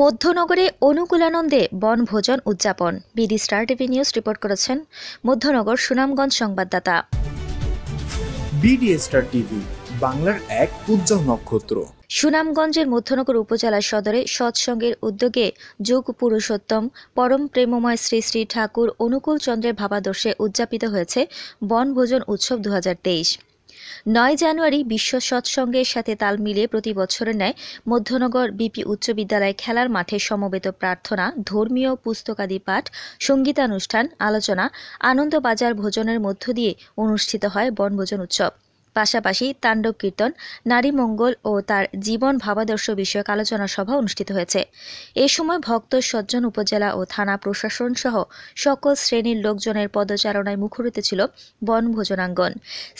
মধ্যনগরে অনুকূলানন্দে বনভোজন উদযাপন বিডি স্টার টিভি নিউজ রিপোর্ট করেছেন মধ্যনগর সুনামগঞ্জ সংবাদদাতা বিডি স্টার টিভি বাংলার এক উজ্জ্বল নক্ষত্র সুনামগঞ্জের মধ্যনগর উপজেলা সদরে সৎসঙ্গের উদ্যোগে যোগ পুরুষোত্তম পরম প্রেমময় শ্রী শ্রী ঠাকুর অনুকূল চন্দ্রের ভাবাদর্শে উদযাপিত হয়েছে বনভোজন উৎসব দু নয় জানুয়ারি বিশ্ব সৎসঙ্গের সাথে তাল মিলিয়ে প্রতি বছরের ন্যায় মধ্যনগর বিপি উচ্চ বিদ্যালয় খেলার মাঠে সমবেত প্রার্থনা ধর্মীয় পুস্তকাদি পাঠ সঙ্গীতানুষ্ঠান আলোচনা আনন্দবাজার ভোজনের মধ্য দিয়ে অনুষ্ঠিত হয় বনভোজন উৎসব পাশাপাশি তাণ্ডব কীর্তন নারী মঙ্গল ও তার জীবন ভাবাদর্শ বিষয়ক আলোচনা সভা অনুষ্ঠিত হয়েছে এ সময় ভক্ত সজ্জন উপজেলা ও থানা প্রশাসন সহ সকল শ্রেণীর লোকজনের পদচারণায় মুখরিত ছিল বনভোজনাঙ্গন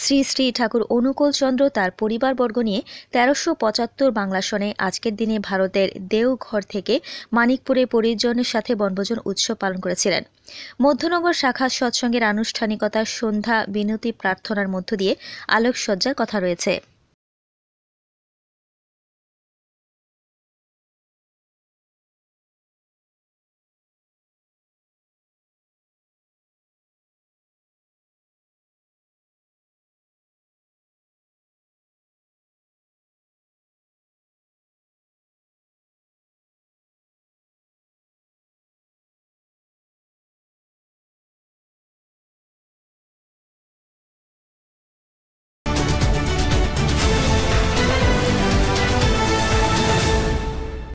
শ্রী শ্রী ঠাকুর অনুকূল চন্দ্র তার পরিবারবর্গ নিয়ে তেরোশো পঁচাত্তর বাংলা সনে আজকের দিনে ভারতের দেওঘর থেকে মানিকপুরে পরিজনের সাথে বনভোজন উৎসব পালন করেছিলেন মধ্যনগর শাখা সৎসঙ্গের আনুষ্ঠানিকতা সন্ধ্যা বিনতি প্রার্থনার মধ্য দিয়ে আলোক সজ্জার কথা রয়েছে